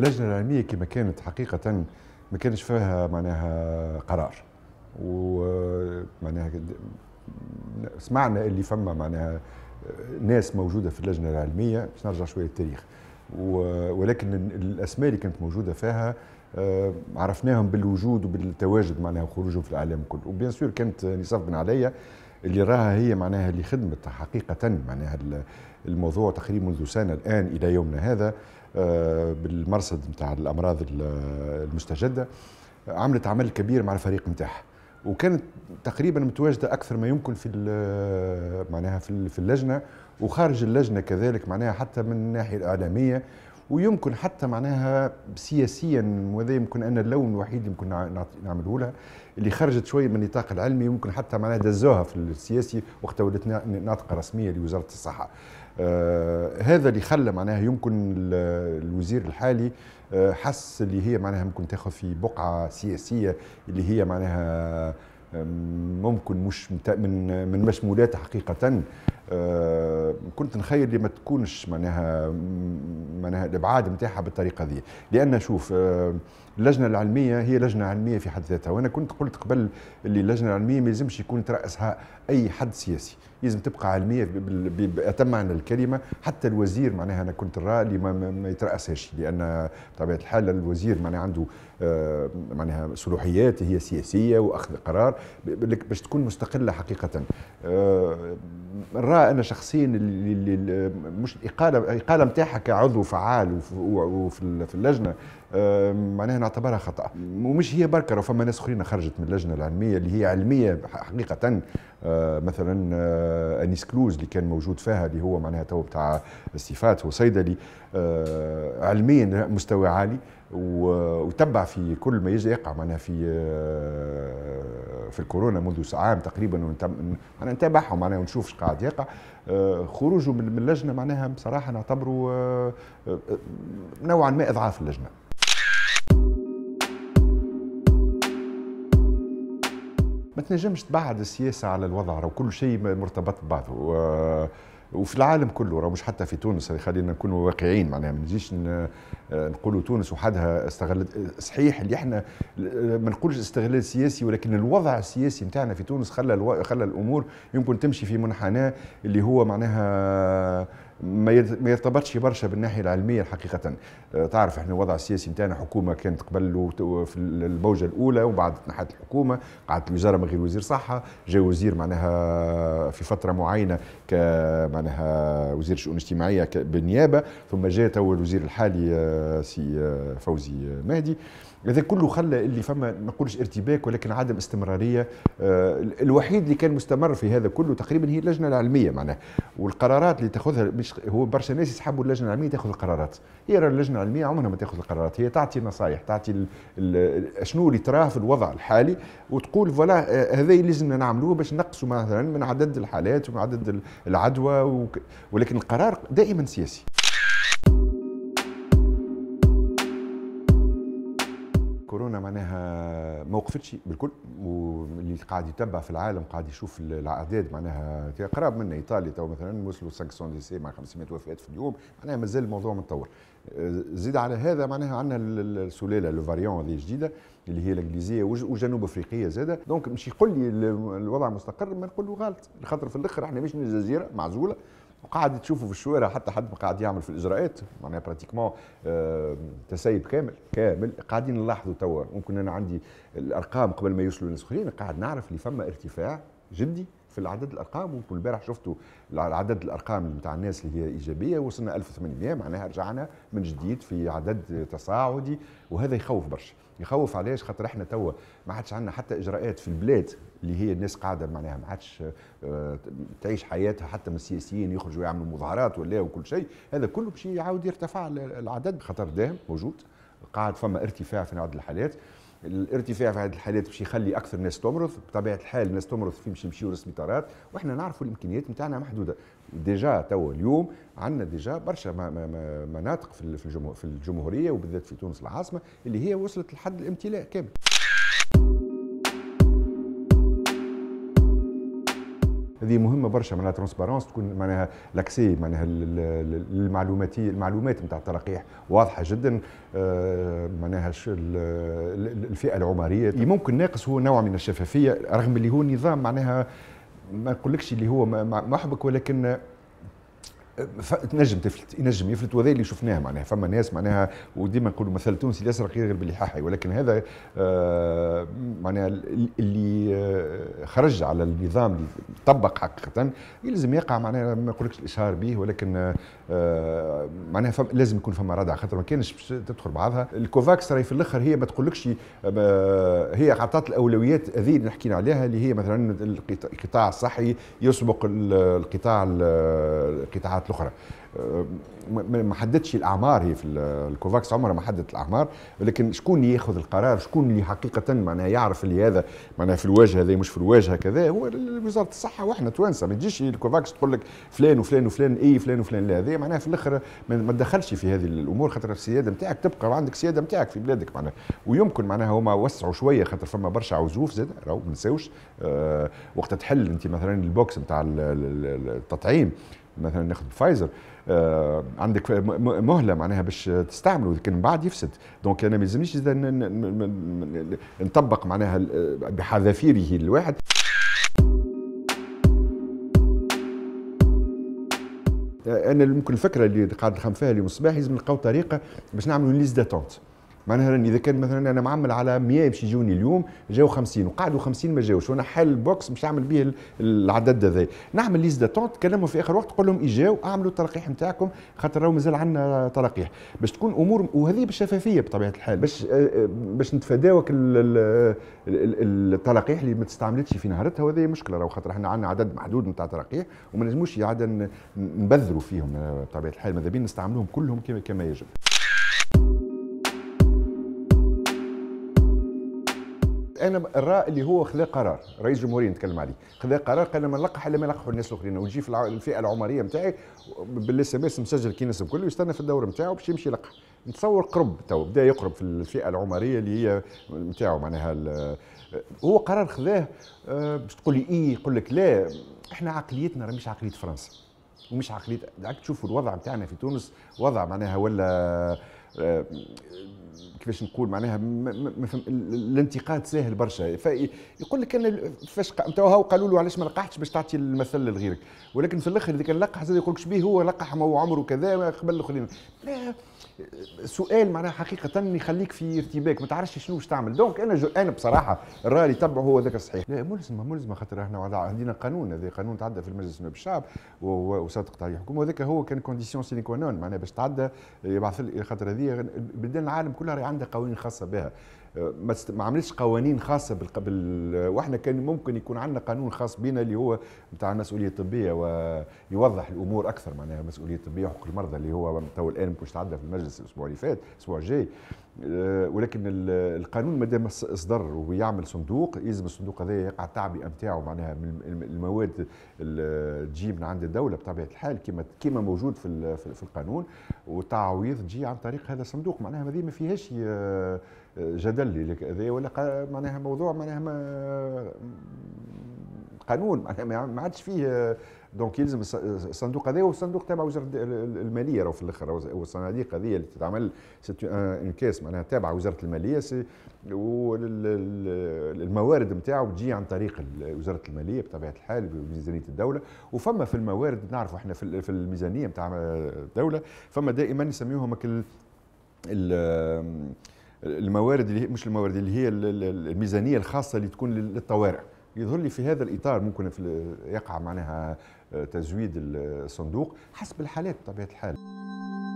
اللجنه العلميه كما كانت حقيقه ما كانش فيها معناها قرار ومعناها سمعنا اللي فما معناها ناس موجوده في اللجنه العلميه باش نرجع شويه للتاريخ ولكن الاسماء اللي كانت موجوده فيها آه، عرفناهم بالوجود وبالتواجد معناها وخروجهم في الاعلام كله وبيان سور كانت نصاف بن عليا اللي راها هي معناها اللي خدمت حقيقه معناها الموضوع تقريبا منذ سنه الان الى يومنا هذا آه، بالمرصد نتاع الامراض المستجده عملت عمل كبير مع الفريق نتاعها وكانت تقريبا متواجده اكثر ما يمكن في معناها في اللجنه وخارج اللجنه كذلك معناها حتى من الناحيه الاعلاميه ويمكن حتى معناها سياسيا وهذا يمكن انا اللون الوحيد يمكن نعمله لها اللي خرجت شويه من النطاق العلمي يمكن حتى معناها دزوها في السياسي وقت ولات ناطقه رسميه لوزاره الصحه. آه هذا اللي خلى معناها يمكن الوزير الحالي آه حس اللي هي معناها ممكن تاخذ في بقعه سياسيه اللي هي معناها ممكن مش من من مشمولاتها حقيقه آه، كنت نخير اللي ما تكونش معناها معناها الابعاد نتاعها بالطريقه دي لان شوف آه، اللجنه العلميه هي لجنه علميه في حد ذاتها وانا كنت قلت قبل اللي اللجنه العلميه ما يلزمش يكون يتراسها اي حد سياسي لازم تبقى علميه باتم معنى الكلمه حتى الوزير معناها انا كنت نرى اللي ما, ما يتراسهاش لان بطبيعه الحال الوزير معناها عنده آه، معناها صلوحيات هي سياسيه واخذ قرار باش تكون مستقله حقيقه آه، الراء نرى انا شخصيا مش الاقاله الاقاله نتاعها كعضو فعال وفي اللجنه معناها نعتبرها خطا ومش هي بركه فما ناس اخرين خرجت من اللجنه العلميه اللي هي علميه حقيقه أه، مثلا أه، انيس كلوز اللي كان موجود فيها اللي هو معناها تو بتاع الصفات وصيدلي أه، علميا مستوى عالي وتبع في كل ما يجي يقع معناها في في الكورونا منذ عام تقريبا معناها نتابعهم معناها ونشوف ايش قاعد يقع خروجه من اللجنه معناها بصراحه نعتبره نوعا ما اضعاف اللجنه ما تنجمش تبعد السياسه على الوضع راه كل شيء مرتبط ببعضه وفي العالم كله راه مش حتى في تونس خلينا نكونوا واقعيين معناها ما نجيش نقولوا تونس وحدها استغلت صحيح اللي احنا ما نقولش استغلال سياسي ولكن الوضع السياسي نتاعنا في تونس خلى الو... خلى الامور يمكن تمشي في منحنى اللي هو معناها ما يرتبطش برشا بالناحيه العلميه حقيقه آه، تعرف احنا الوضع السياسي نتاعنا حكومه كانت قبل في البوجه الاولى وبعد تنحت الحكومه قعدت الوزاره من غير وزير صحه جاء وزير معناها في فتره معينه ك معناها وزير الشؤون الاجتماعيه بالنيابه ثم جاء تو الوزير الحالي آه، سي آه، فوزي مهدي هذا كله خلى اللي فما ما نقولش ارتباك ولكن عدم استمراريه آه، الوحيد اللي كان مستمر في هذا كله تقريبا هي اللجنه العلميه معناها والقرارات اللي تاخذها مش هو برشا ناس يسحبوا اللجنه العلميه تاخذ القرارات هي اللجنه العلميه عمرها ما تاخذ القرارات هي تعطي نصائح تعطي شنو اللي تراه في الوضع الحالي وتقول فوالا آه، هذا اللي لازمنا نعملوه باش نقصوا مثلا من عدد الحالات ومن عدد العدوى ولكن القرار دائما سياسي كورونا معناها ما وقفتش بالكل واللي قاعد يتبع في العالم قاعد يشوف الاعداد معناها قراب منا ايطاليا تو مثلا وصلوا 500 ديسي مع 500 وفاه في اليوم معناها مازال الموضوع متطور آه، زيد على هذا معناها عندنا السلاله لو فاريون هذه جديده اللي هي الانجليزيه وجنوب افريقيه زاده دونك مش يقول لي الوضع مستقر ما نقول له غلط خاطر في الاخر احنا مش جزيره معزوله وقاعد تشوفوا في الشوارع حتى حد قاعد يعمل في الاجراءات معناها براتيكمون آه تسيب كامل كامل قاعدين نلاحظوا توا ممكن انا عندي الارقام قبل ما يوصلوا للناس الاخرين قاعد نعرف اللي فما ارتفاع جدي في العدد الارقام ممكن البارح شفتوا عدد الارقام نتاع الناس اللي هي ايجابيه وصلنا 1800 معناها رجعنا من جديد في عدد تصاعدي وهذا يخوف برشا يخوف علاش خاطر احنا توا ما عادش عندنا حتى اجراءات في البلاد اللي هي الناس قاعده معناها ما عادش آه، تعيش حياتها حتى من السياسيين يخرجوا يعملوا مظاهرات ولا وكل شيء هذا كله باش يعاود يرتفع العدد خطر داهم موجود قاعد فما ارتفاع في عدد الحالات الارتفاع في هذه الحالات باش يخلي اكثر ناس تمرض بطبيعه الحال الناس تمرض في باش يمشيو للسبيطارات واحنا نعرفوا الامكانيات نتاعنا محدوده ديجا توا اليوم عندنا ديجا برشا مناطق في الجمهوريه وبالذات في تونس العاصمه اللي هي وصلت لحد الامتلاء كامل هذه مهمه برشا معناها ترونسبارونس تكون معناها لاكسي معناها المعلوماتي المعلومات نتاع التلقيح واضحه جدا آه، معناها الفئه العمريه ممكن ناقص هو نوع من الشفافيه رغم اللي هو نظام معناها ما نقولكش اللي هو محبك ولكن تنجم تفلت ينجم يفلت وهذا اللي شفناه معناها فما ناس معناها وديما نقولوا مثل تونسي لا يسرق غير باللي حاحي ولكن هذا آه، معناها اللي آه، خرج على النظام اللي طبق حقيقه يلزم يقع معناها ما نقولكش الاشهار به ولكن آه، معناها لازم يكون فما ردع خاطر ما كانش تدخل بعضها الكوفاكس راهي في الاخر هي ما تقولكش هي عطات الاولويات هذه اللي حكينا عليها اللي هي مثلا القطاع الصحي يسبق القطاع القطاعات الاخرى أه، ما حددش الاعمار هي في الكوفاكس عمرها ما حددت الاعمار ولكن شكون اللي ياخذ القرار شكون اللي حقيقه معناها يعرف اللي هذا معناها في الواجهه هذا مش في الواجهه كذا هو وزاره الصحه واحنا توانسه ما تجيش الكوفاكس تقول لك فلان وفلان وفلان اي فلان وفلان لا هذه معناها في الاخر ما تدخلش في هذه الامور خاطر السياده نتاعك تبقى عندك سياده نتاعك في بلادك معناها ويمكن معناها هما وسعوا شويه خاطر فما برشا عزوف زاد راهو ما نساوش أه وقت تحل انت مثلا البوكس نتاع التطعيم مثلا ناخذ فايزر آه عندك مهله معناها باش تستعمله لكن بعد يفسد دونك انا ما يلزمنيش اذا نطبق معناها آه، بحذافيره الواحد آه، انا ممكن الفكره اللي قاعد نخمم فيها اليوم الصباح لازم نلقاو طريقه باش نعملوا ليز داتونت معناها اذا كان مثلا انا معمل على 100 باش يجوني اليوم جاو 50 وقعدوا 50 ما جاوش وانا حل بوكس باش نعمل به العدد هذا نعمل ليست داتونت تكلموا في اخر وقت تقول لهم اجاو اعملوا التلقيح نتاعكم خاطر راهو مازال عندنا تلقيح باش تكون امور وهذه بالشفافيه بطبيعه الحال باش آه، آه، باش نتفاداوك التلقيح اللي ما تستعملتش في نهارتها وهذه مشكله راهو خاطر احنا عندنا عدد محدود نتاع تلقيح وما نجموش عاد نبذروا فيهم آه، بطبيعه الحال ماذا بين نستعملوهم كلهم كما يجب انا الراء اللي هو خذا قرار رئيس الجمهوريه نتكلم عليه خذا قرار قال ما نلقح الا ما يلقحوا الناس الاخرين ويجي في الفئه العمريه نتاعي بالاس ام اس مسجل كي الناس الكل ويستنى في الدور نتاعو باش يمشي يلقح نتصور قرب تو بدا يقرب في الفئه العمريه اللي هي نتاعو معناها هو قرار خذاه آه، باش تقول لي اي يقول لك لا احنا عقليتنا راه مش عقليه فرنسا ومش عقليه تشوفوا الوضع نتاعنا في تونس وضع معناها ولا آه، كيفاش نقول معناها الانتقاد ساهل برشا يقول لك انا فاش انت قالوا له علاش ما لقحتش باش تعطي المثل لغيرك ولكن في الاخر اذا كان لقح زاد يقول لك شبيه هو لقح ما هو عمره كذا قبل الاخرين سؤال معناها حقيقة يخليك في ارتباك ما تعرفش شنو باش تعمل دونك انا جو انا بصراحة الراي اللي تبعه هو ذاك الصحيح لا ملزمة ملزمة خاطر احنا عندنا قانون هذا قانون تعدى في المجلس النواب الشعب وصادقت عليه الحكومة وذاك هو كان كونديسيون سينيكونون معناها باش تعدى يبعث خاطر هذه بلدان العالم كلها عندها قوانين خاصه بها آه، ما عملتش قوانين خاصه بالقبل واحنا كان ممكن يكون عندنا قانون خاص بنا اللي هو بتاع المسؤوليه الطبيه ويوضح الامور اكثر معناها المسؤوليه الطبيه وحقوق المرضى اللي هو تو الان باش تعدى في المجلس الاسبوع اللي فات الاسبوع الجاي آه، ولكن القانون ما دام اصدر ويعمل صندوق يلزم الصندوق هذا يقع التعبئه نتاعو معناها من المواد تجي من عند الدوله بطبيعه الحال كما كما موجود في في القانون والتعويض تجي عن طريق هذا الصندوق معناها هذه ما فيهاش آه، جدل لك هذا ولا معناها موضوع معناها ما قانون معناها ما عادش فيه دونك يلزم الصندوق هذا والصندوق تابع وزاره الماليه راهو في الاخر والصناديق هذه اللي تتعمل سيت ان كيس معناها تابع وزاره الماليه والموارد نتاعو بتجي عن طريق وزاره الماليه بطبيعه الحال بميزانيه الدوله وفما في الموارد نعرفوا احنا في الميزانيه نتاع آه، الدوله فما دائما يسميوهم ال الموارد اللي مش الموارد اللي هي الميزانيه الخاصه اللي تكون للطوارئ يظهر لي في هذا الاطار ممكن في يقع معناها آه، تزويد الصندوق حسب الحالات بطبيعه الحال